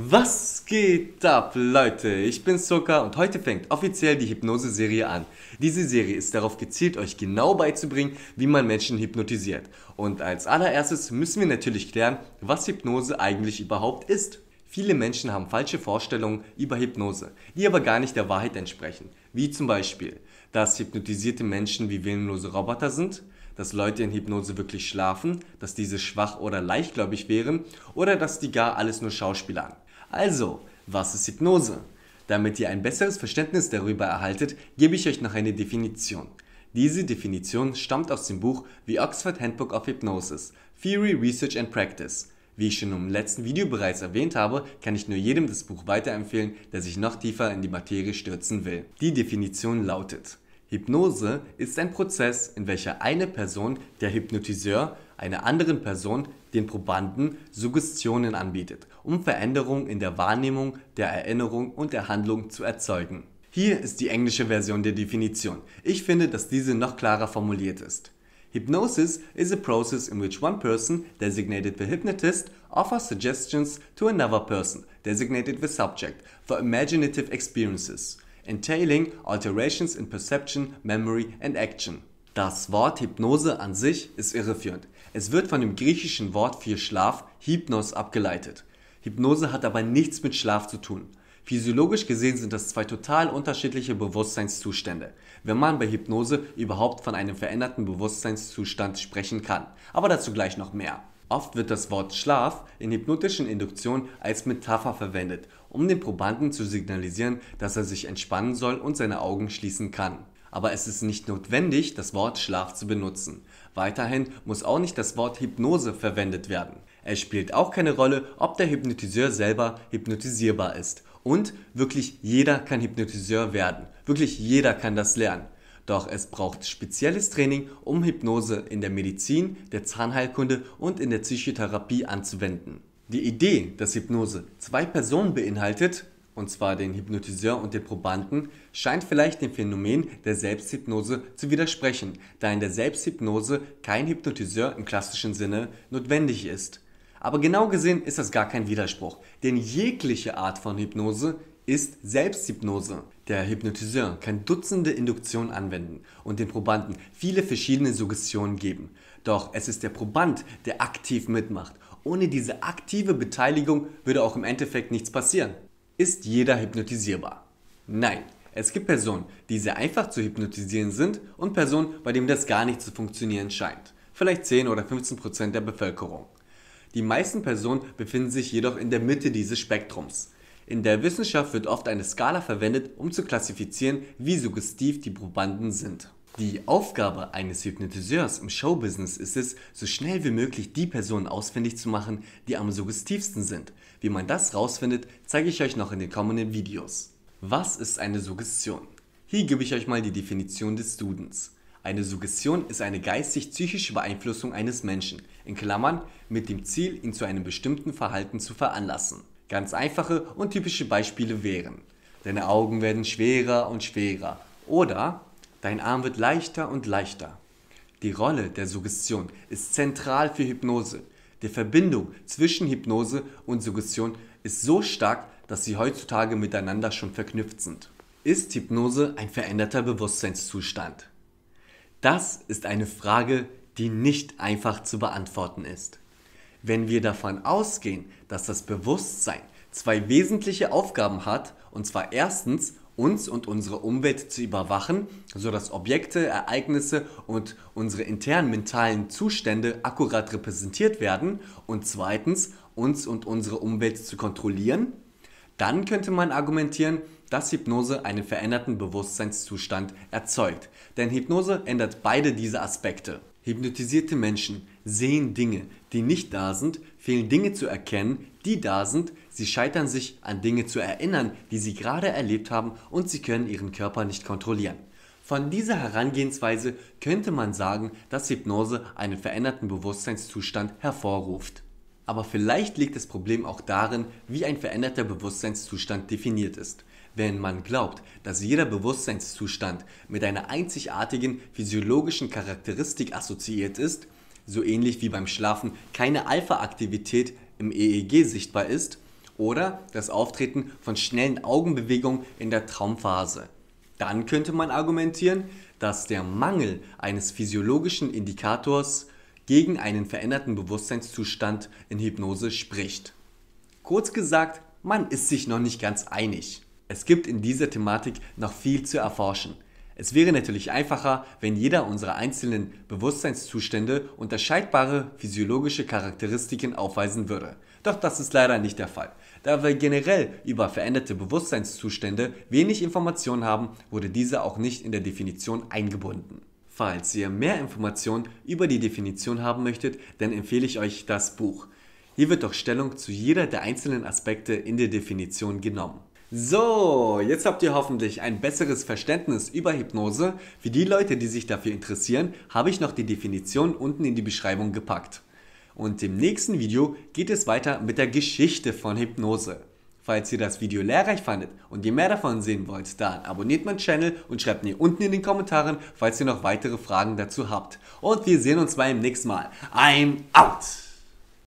Was geht ab, Leute? Ich bin Zucker und heute fängt offiziell die Hypnose-Serie an. Diese Serie ist darauf gezielt, euch genau beizubringen, wie man Menschen hypnotisiert. Und als allererstes müssen wir natürlich klären, was Hypnose eigentlich überhaupt ist. Viele Menschen haben falsche Vorstellungen über Hypnose, die aber gar nicht der Wahrheit entsprechen. Wie zum Beispiel, dass hypnotisierte Menschen wie willenlose Roboter sind, dass Leute in Hypnose wirklich schlafen, dass diese schwach oder leichtgläubig wären oder dass die gar alles nur Schauspieler an. Also, was ist Hypnose? Damit ihr ein besseres Verständnis darüber erhaltet, gebe ich euch noch eine Definition. Diese Definition stammt aus dem Buch The Oxford Handbook of Hypnosis, Theory, Research and Practice. Wie ich schon im letzten Video bereits erwähnt habe, kann ich nur jedem das Buch weiterempfehlen, der sich noch tiefer in die Materie stürzen will. Die Definition lautet, Hypnose ist ein Prozess, in welcher eine Person, der Hypnotiseur, einer anderen Person den Probanden Suggestionen anbietet, um Veränderungen in der Wahrnehmung, der Erinnerung und der Handlung zu erzeugen. Hier ist die englische Version der Definition. Ich finde, dass diese noch klarer formuliert ist. Hypnosis is a process in which one person, designated the hypnotist, offers suggestions to another person, designated the subject, for imaginative experiences, entailing alterations in perception, memory and action. Das Wort Hypnose an sich ist irreführend. Es wird von dem griechischen Wort für Schlaf Hypnos abgeleitet. Hypnose hat aber nichts mit Schlaf zu tun. Physiologisch gesehen sind das zwei total unterschiedliche Bewusstseinszustände, wenn man bei Hypnose überhaupt von einem veränderten Bewusstseinszustand sprechen kann. Aber dazu gleich noch mehr. Oft wird das Wort Schlaf in hypnotischen Induktionen als Metapher verwendet, um dem Probanden zu signalisieren, dass er sich entspannen soll und seine Augen schließen kann aber es ist nicht notwendig, das Wort Schlaf zu benutzen. Weiterhin muss auch nicht das Wort Hypnose verwendet werden. Es spielt auch keine Rolle, ob der Hypnotiseur selber hypnotisierbar ist. Und wirklich jeder kann Hypnotiseur werden. Wirklich jeder kann das lernen. Doch es braucht spezielles Training, um Hypnose in der Medizin, der Zahnheilkunde und in der Psychotherapie anzuwenden. Die Idee, dass Hypnose zwei Personen beinhaltet, und zwar den Hypnotiseur und den Probanden, scheint vielleicht dem Phänomen der Selbsthypnose zu widersprechen, da in der Selbsthypnose kein Hypnotiseur im klassischen Sinne notwendig ist. Aber genau gesehen ist das gar kein Widerspruch, denn jegliche Art von Hypnose ist Selbsthypnose. Der Hypnotiseur kann Dutzende Induktionen anwenden und den Probanden viele verschiedene Suggestionen geben. Doch es ist der Proband, der aktiv mitmacht. Ohne diese aktive Beteiligung würde auch im Endeffekt nichts passieren. Ist jeder hypnotisierbar? Nein. Es gibt Personen, die sehr einfach zu hypnotisieren sind und Personen, bei denen das gar nicht zu funktionieren scheint. Vielleicht 10 oder 15 Prozent der Bevölkerung. Die meisten Personen befinden sich jedoch in der Mitte dieses Spektrums. In der Wissenschaft wird oft eine Skala verwendet, um zu klassifizieren, wie suggestiv die Probanden sind. Die Aufgabe eines Hypnotiseurs im Showbusiness ist es, so schnell wie möglich die Personen ausfindig zu machen, die am suggestivsten sind. Wie man das rausfindet, zeige ich euch noch in den kommenden Videos. Was ist eine Suggestion? Hier gebe ich euch mal die Definition des Dudens. Eine Suggestion ist eine geistig-psychische Beeinflussung eines Menschen, in Klammern, mit dem Ziel, ihn zu einem bestimmten Verhalten zu veranlassen. Ganz einfache und typische Beispiele wären, deine Augen werden schwerer und schwerer oder Dein Arm wird leichter und leichter. Die Rolle der Suggestion ist zentral für Hypnose. Die Verbindung zwischen Hypnose und Suggestion ist so stark, dass sie heutzutage miteinander schon verknüpft sind. Ist Hypnose ein veränderter Bewusstseinszustand? Das ist eine Frage, die nicht einfach zu beantworten ist. Wenn wir davon ausgehen, dass das Bewusstsein zwei wesentliche Aufgaben hat, und zwar erstens uns und unsere Umwelt zu überwachen, sodass Objekte, Ereignisse und unsere internen mentalen Zustände akkurat repräsentiert werden und zweitens uns und unsere Umwelt zu kontrollieren, dann könnte man argumentieren, dass Hypnose einen veränderten Bewusstseinszustand erzeugt. Denn Hypnose ändert beide diese Aspekte. Hypnotisierte Menschen sehen Dinge, die nicht da sind, fehlen Dinge zu erkennen, die da sind, sie scheitern sich an Dinge zu erinnern, die sie gerade erlebt haben und sie können ihren Körper nicht kontrollieren. Von dieser Herangehensweise könnte man sagen, dass Hypnose einen veränderten Bewusstseinszustand hervorruft. Aber vielleicht liegt das Problem auch darin, wie ein veränderter Bewusstseinszustand definiert ist. Wenn man glaubt, dass jeder Bewusstseinszustand mit einer einzigartigen physiologischen Charakteristik assoziiert ist, so ähnlich wie beim Schlafen keine Alpha-Aktivität im EEG sichtbar ist, oder das Auftreten von schnellen Augenbewegungen in der Traumphase. Dann könnte man argumentieren, dass der Mangel eines physiologischen Indikators gegen einen veränderten Bewusstseinszustand in Hypnose spricht. Kurz gesagt, man ist sich noch nicht ganz einig. Es gibt in dieser Thematik noch viel zu erforschen. Es wäre natürlich einfacher, wenn jeder unserer einzelnen Bewusstseinszustände unterscheidbare physiologische Charakteristiken aufweisen würde. Doch das ist leider nicht der Fall. Da wir generell über veränderte Bewusstseinszustände wenig Informationen haben, wurde diese auch nicht in der Definition eingebunden. Falls ihr mehr Informationen über die Definition haben möchtet, dann empfehle ich euch das Buch. Hier wird doch Stellung zu jeder der einzelnen Aspekte in der Definition genommen. So, jetzt habt ihr hoffentlich ein besseres Verständnis über Hypnose. Für die Leute, die sich dafür interessieren, habe ich noch die Definition unten in die Beschreibung gepackt. Und im nächsten Video geht es weiter mit der Geschichte von Hypnose. Falls ihr das Video lehrreich fandet und ihr mehr davon sehen wollt, dann abonniert meinen Channel und schreibt mir unten in den Kommentaren, falls ihr noch weitere Fragen dazu habt. Und wir sehen uns beim nächsten Mal. I'm out!